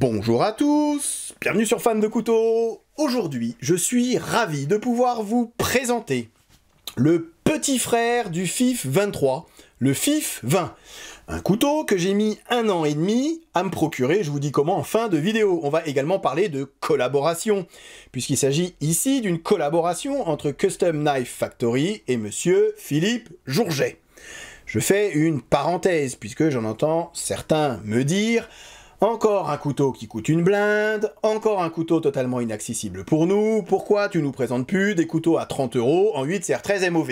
Bonjour à tous, bienvenue sur Fan de Couteau. Aujourd'hui, je suis ravi de pouvoir vous présenter le petit frère du FIF 23, le FIF 20. Un couteau que j'ai mis un an et demi à me procurer, je vous dis comment en fin de vidéo. On va également parler de collaboration, puisqu'il s'agit ici d'une collaboration entre Custom Knife Factory et Monsieur Philippe Jourget. Je fais une parenthèse, puisque j'en entends certains me dire encore un couteau qui coûte une blinde, encore un couteau totalement inaccessible pour nous, pourquoi tu nous présentes plus des couteaux à 30 euros en 8 CR13 MOV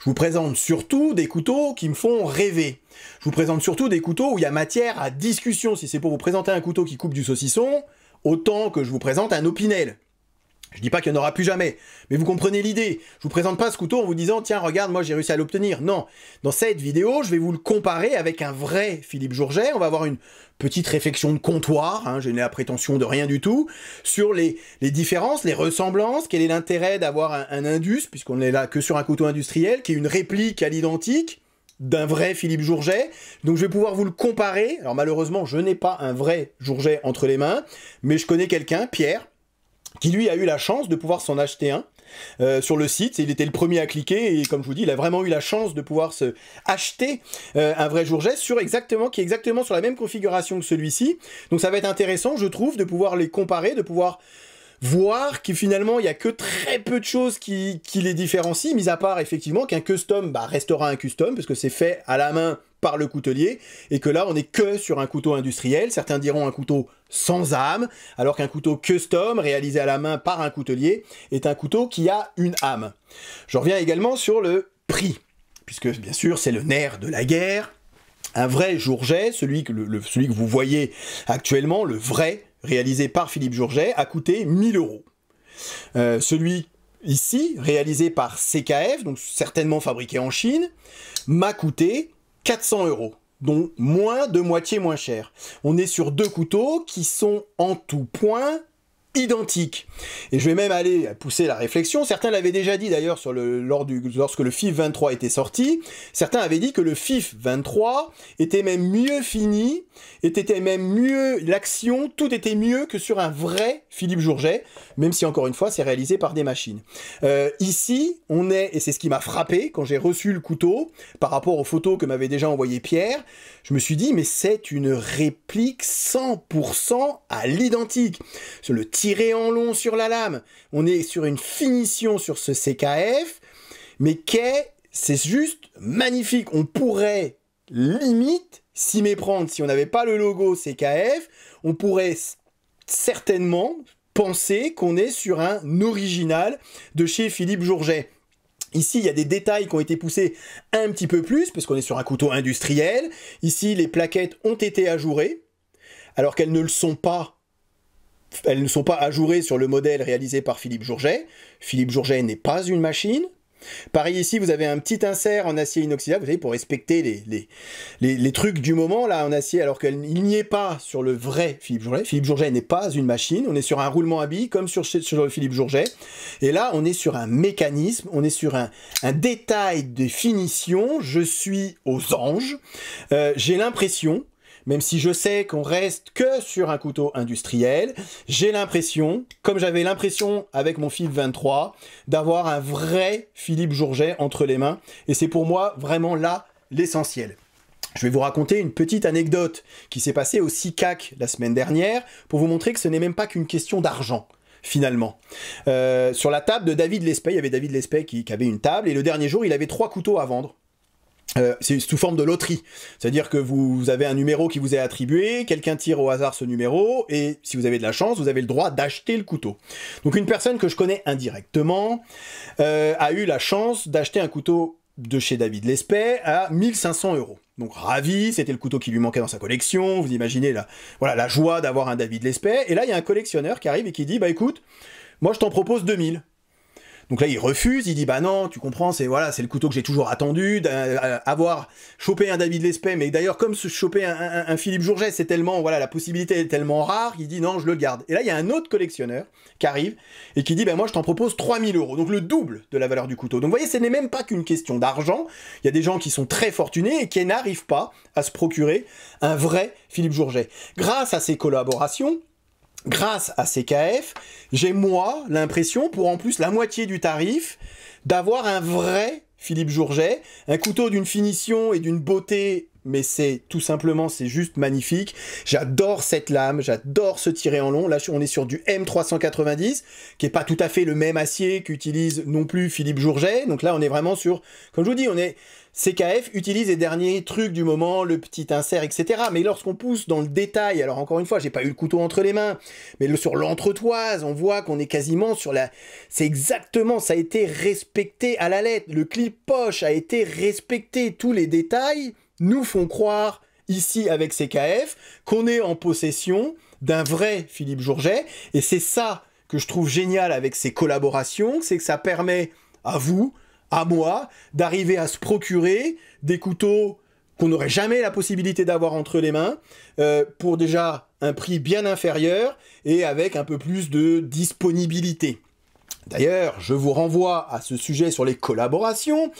je vous présente surtout des couteaux qui me font rêver. Je vous présente surtout des couteaux où il y a matière à discussion. Si c'est pour vous présenter un couteau qui coupe du saucisson, autant que je vous présente un opinel. Je dis pas qu'il n'y en aura plus jamais, mais vous comprenez l'idée. Je vous présente pas ce couteau en vous disant tiens regarde moi j'ai réussi à l'obtenir. Non, dans cette vidéo je vais vous le comparer avec un vrai Philippe Jourget. On va avoir une petite réflexion de comptoir. Hein, je n'ai la prétention de rien du tout sur les, différences, les ressemblances. Quel est l'intérêt d'avoir un, un, indus puisqu'on n'est là que sur un couteau industriel qui est une réplique à l'identique d'un vrai Philippe Jourget. Donc je vais pouvoir vous le comparer. Alors malheureusement je n'ai pas un vrai Jourget entre les mains, mais je connais quelqu'un, Pierre qui lui a eu la chance de pouvoir s'en acheter un. Euh, sur le site. Il était le premier à cliquer et comme je vous dis, il a vraiment eu la chance de pouvoir se acheter euh, un vrai jour sur exactement qui est exactement sur la même configuration que celui-ci. Donc ça va être intéressant, je trouve, de pouvoir les comparer, de pouvoir voir que finalement il y a que très peu de choses qui, les différencient, mis à part effectivement qu'un custom bah, restera un custom parce que c'est fait à la main par le coutelier, et que là on n'est que sur un couteau industriel, certains diront un couteau sans âme, alors qu'un couteau custom réalisé à la main par un coutelier est un couteau qui a une âme. Je reviens également sur le prix, puisque bien sûr c'est le nerf de la guerre. Un vrai Jourget, celui que, vous voyez actuellement, le vrai, réalisé par Philippe Jourget, a coûté 1000 euros. Euh, celui ici, réalisé par CKF, donc certainement fabriqué en Chine, m'a coûté 400 euros, dont moins de moitié moins cher. On est sur deux couteaux qui sont en tout point identique. Et je vais même aller pousser la réflexion. Certains l'avaient déjà dit d'ailleurs lors du, lorsque le FIF 23 était sorti. Certains avaient dit que le FIF 23 était même mieux fini, était même mieux l'action, tout était mieux que sur un vrai Philippe Jourget, même si encore une fois c'est réalisé par des machines. Euh, ici, on est, et c'est ce qui m'a frappé quand j'ai reçu le couteau par rapport aux photos que m'avait déjà envoyé Pierre, je me suis dit mais c'est une réplique 100% à l'identique. Le en long sur la lame. On est sur une finition sur ce CKF, mais qu'est, c'est juste magnifique. On pourrait limite s'y méprendre si on n'avait pas le logo CKF. On pourrait certainement penser qu'on est sur un original de chez Philippe Jourget. Ici, il y a des détails qui ont été poussés un petit peu plus, parce qu'on est sur un couteau industriel. Ici, les plaquettes ont été ajourées, alors qu'elles ne le sont pas elles ne sont pas ajourées sur le modèle réalisé par Philippe Jourget. Philippe Jourget n'est pas une machine. Pareil ici, vous avez un petit insert en acier inoxydable, vous savez, pour respecter les, trucs du moment, là, en acier, alors qu'il n'y est pas sur le vrai Philippe Jourget. Philippe Jourget n'est pas une machine, on est sur un roulement à billes, comme sur, Philippe Jourget. Et là, on est sur un mécanisme, on est sur un, détail de finition, je suis aux anges, euh, j'ai l'impression même si je sais qu'on reste que sur un couteau industriel, j'ai l'impression, comme j'avais l'impression avec mon fil 23, d'avoir un vrai Philippe Jourget entre les mains. Et c'est pour moi vraiment là l'essentiel. Je vais vous raconter une petite anecdote qui s'est passée au SICAC la semaine dernière pour vous montrer que ce n'est même pas qu'une question d'argent finalement. Euh, sur la table de David Lespey, il y avait David Lespey qui, qui, avait une table, et le dernier jour, il avait trois couteaux à vendre. Euh, c'est sous forme de loterie. C'est-à-dire que vous, avez un numéro qui vous est attribué, quelqu'un tire au hasard ce numéro, et si vous avez de la chance, vous avez le droit d'acheter le couteau. Donc une personne que je connais indirectement euh, a eu la chance d'acheter un couteau de chez David Lespet à 1500 euros. Donc ravi, c'était le couteau qui lui manquait dans sa collection, vous imaginez la, voilà, la joie d'avoir un David Lespet, et là il y a un collectionneur qui arrive et qui dit, bah écoute, moi je t'en propose 2000. Donc là, il refuse, il dit bah non, tu comprends, c'est voilà, c'est le couteau que j'ai toujours attendu, d'avoir euh, chopé un David Lespé, mais d'ailleurs comme se choper un, un, Philippe Jourget, c'est tellement voilà, la possibilité est tellement rare, il dit non, je le garde. Et là, il y a un autre collectionneur qui arrive et qui dit ben moi, je t'en propose 3000 euros, donc le double de la valeur du couteau. Donc vous voyez, ce n'est même pas qu'une question d'argent. Il y a des gens qui sont très fortunés et qui n'arrivent pas à se procurer un vrai Philippe Jourget. Grâce à ces collaborations, grâce à CKF, j'ai moi l'impression, pour en plus la moitié du tarif, d'avoir un vrai Philippe Jourget, un couteau d'une finition et d'une beauté mais c'est tout simplement, c'est juste magnifique. J'adore cette lame, j'adore se tirer en long. Là, on est sur du M390, qui est pas tout à fait le même acier qu'utilise non plus Philippe Jourget. Donc là, on est vraiment sur, comme je vous dis, on est CKF utilise les derniers trucs du moment, le petit insert, etc. Mais lorsqu'on pousse dans le détail, alors encore une fois, j'ai pas eu le couteau entre les mains, mais sur l'entretoise, on voit qu'on est quasiment sur la. C'est exactement, ça a été respecté à la lettre. Le clip poche a été respecté, tous les détails nous font croire ici avec CKF qu'on est en possession d'un vrai Philippe Jourget. Et c'est ça que je trouve génial avec ces collaborations, c'est que ça permet à vous, à moi, d'arriver à se procurer des couteaux qu'on n'aurait jamais la possibilité d'avoir entre les mains, euh, pour déjà un prix bien inférieur et avec un peu plus de disponibilité. D'ailleurs, je vous renvoie à ce sujet sur les collaborations,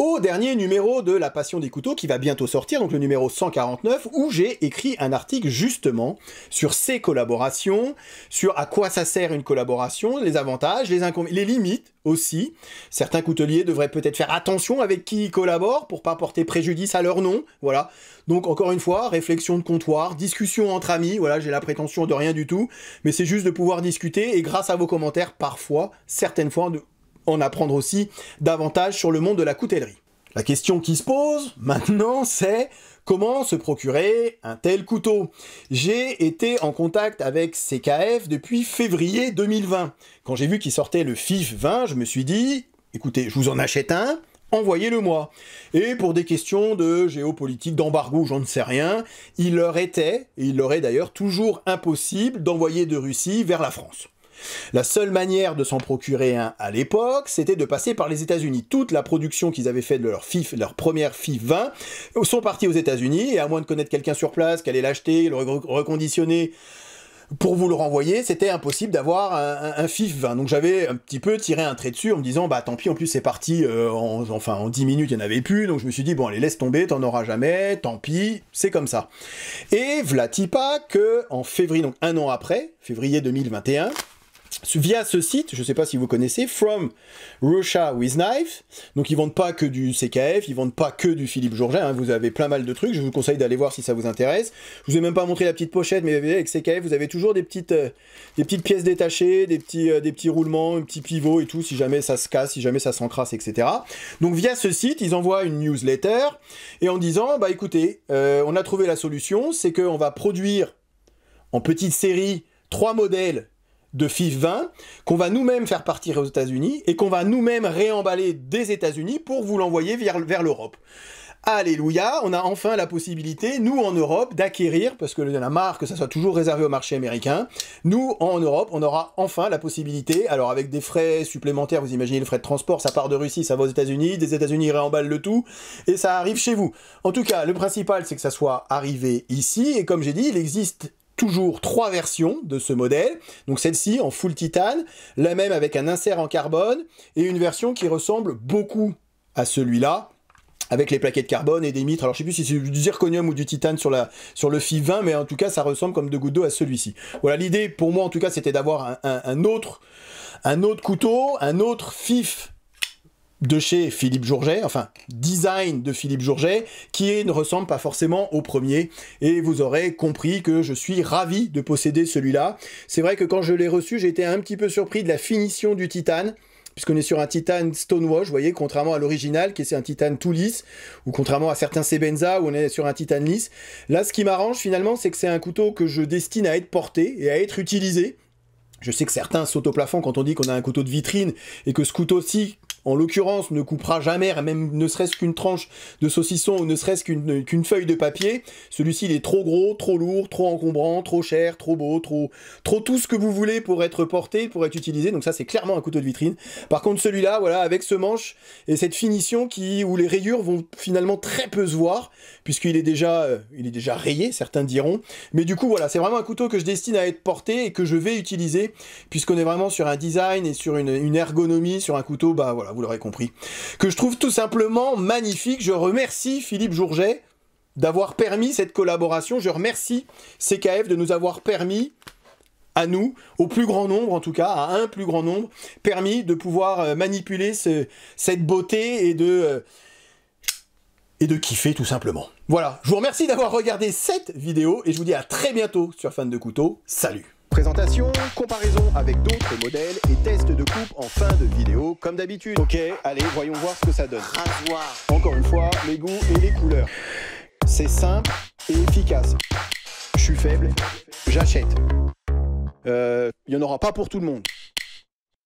au dernier numéro de La Passion des couteaux qui va bientôt sortir, donc le numéro 149, où j'ai écrit un article justement sur ces collaborations, sur à quoi ça sert une collaboration, les avantages, les les limites aussi. Certains couteliers devraient peut-être faire attention avec qui ils collaborent pour pas porter préjudice à leur nom, voilà. Donc encore une fois, réflexion de comptoir, discussion entre amis, voilà, j'ai la prétention de rien du tout, mais c'est juste de pouvoir discuter et grâce à vos commentaires, parfois, certaines fois, en apprendre aussi davantage sur le monde de la coutellerie. La question qui se pose maintenant, c'est comment se procurer un tel couteau J'ai été en contact avec CKF depuis février 2020. Quand j'ai vu qu'il sortait le FIF 20, je me suis dit, écoutez, je vous en achète un, envoyez-le moi. Et pour des questions de géopolitique, d'embargo, j'en ne sais rien, il leur était, et il leur est d'ailleurs toujours impossible d'envoyer de Russie vers la France. La seule manière de s'en procurer un à l'époque, c'était de passer par les États-Unis. Toute la production qu'ils avaient faite de leur première FIF 20, euh, sont partis aux États-Unis, et à moins de connaître quelqu'un sur place, qu'elle l'acheter, le reconditionner, pour vous le renvoyer, c'était impossible d'avoir un, FIF 20. Donc j'avais un petit peu tiré un trait dessus en me disant, bah tant pis, en plus c'est parti, euh, en, enfin en 10 minutes il n'y en avait plus, donc je me suis dit, bon allez, laisse tomber, t'en auras jamais, tant pis, c'est comme ça. Et pas que en février, donc un an après, février 2021, via ce site, je ne sais pas si vous connaissez, From Russia with Knife. Donc ils vendent pas que du CKF, ils vendent pas que du Philippe Jourget, hein. vous avez plein mal de trucs, je vous conseille d'aller voir si ça vous intéresse. Je vous ai même pas montré la petite pochette, mais avec CKF, vous avez toujours des petites, euh, des petites pièces détachées, des petits, euh, des petits roulements, un petit pivot et tout, si jamais ça se casse, si jamais ça s'encrasse, etc. Donc via ce site, ils envoient une newsletter, et en disant, bah écoutez, euh, on a trouvé la solution, c'est qu'on va produire en petite série trois modèles de FIF20 qu'on va nous-mêmes faire partir aux États-Unis et qu'on va nous-mêmes réemballer des États-Unis pour vous l'envoyer vers, l'Europe. Alléluia, on a enfin la possibilité, nous en Europe, d'acquérir, parce que la marque, ça soit toujours réservé au marché américain, nous en Europe, on aura enfin la possibilité, alors avec des frais supplémentaires, vous imaginez le frais de transport, ça part de Russie, ça va aux États-Unis, des États-Unis réemballent le tout, et ça arrive chez vous. En tout cas, le principal, c'est que ça soit arrivé ici, et comme j'ai dit, il existe toujours trois versions de ce modèle. Donc celle-ci en full titane, la même avec un insert en carbone et une version qui ressemble beaucoup à celui-là avec les plaquettes carbone et des mitres. Alors je sais plus si c'est du zirconium ou du titane sur, la, sur le fif 20, mais en tout cas ça ressemble comme deux gouttes d'eau à celui-ci. Voilà, l'idée pour moi en tout cas c'était d'avoir un, un, autre, un autre couteau, un autre FIF de chez Philippe Jourget, enfin design de Philippe Jourget, qui ne ressemble pas forcément au premier. Et vous aurez compris que je suis ravi de posséder celui-là. C'est vrai que quand je l'ai reçu, j'étais un petit peu surpris de la finition du titane puisqu'on est sur un titane Stonewash, vous voyez, contrairement à l'original, qui est un titane tout lisse, ou contrairement à certains Sebenza, où on est sur un titane lisse. Là, ce qui m'arrange finalement, c'est que c'est un couteau que je destine à être porté et à être utilisé. Je sais que certains sautent au plafond quand on dit qu'on a un couteau de vitrine et que ce couteau-ci en l'occurrence, ne coupera jamais, même ne serait-ce qu'une tranche de saucisson ou ne serait-ce euh, qu'une feuille de papier. Celui-ci, il est trop gros, trop lourd, trop encombrant, trop cher, trop beau, trop, trop tout ce que vous voulez pour être porté, pour être utilisé. Donc ça, c'est clairement un couteau de vitrine. Par contre, celui-là, voilà, avec ce manche et cette finition qui, où les rayures vont finalement très peu se voir, puisqu'il est déjà, euh, il est déjà rayé, certains diront. Mais du coup, voilà, c'est vraiment un couteau que je destine à être porté et que je vais utiliser, puisqu'on est vraiment sur un design et sur une, une ergonomie, sur un couteau, bah voilà vous l'aurez compris. Que je trouve tout simplement magnifique. Je remercie Philippe Jourget d'avoir permis cette collaboration. Je remercie CKF de nous avoir permis à nous, au plus grand nombre en tout cas, à un plus grand nombre, permis de pouvoir euh, manipuler cette beauté et de, euh, et de kiffer tout simplement. Voilà, je vous remercie d'avoir regardé cette vidéo et je vous dis à très bientôt sur Fan de Couteau. Salut Présentation, comparaison avec d'autres modèles et test de coupe en fin de vidéo comme d'habitude. Ok, allez, voyons voir ce que ça donne. Encore une fois, les goûts et les couleurs. C'est simple et efficace. Je suis faible, j'achète. Il euh, n'y en aura pas pour tout le monde.